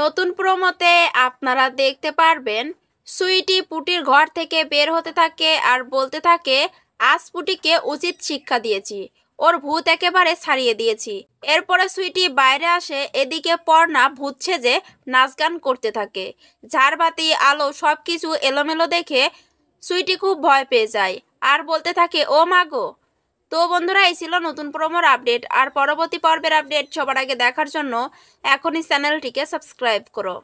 নতুন প্রমোতে আপনারা দেখতে পারবেন সুইটি পুটির ঘর থেকে বের হতে থাকে আর বলতে থাকে আজ পুটিকে উচিত শিক্ষা দিয়েছি ওর ভূত একেবারে ছাড়িয়ে দিয়েছি এরপরে সুইটি বাইরে আসে এদিকে পর্ণা ভূত সেজে নাচ গান করতে থাকে ঝাড়বাতি আলো সব কিছু এলোমেলো দেখে সুইটি খুব ভয় পেয়ে যায় আর বলতে থাকে ও মাগো তো বন্ধুরা এই ছিল নতুন প্রমোর আপডেট আর পরবর্তী পর্বের আপডেট সবার আগে দেখার জন্য এখনই চ্যানেলটিকে সাবস্ক্রাইব করো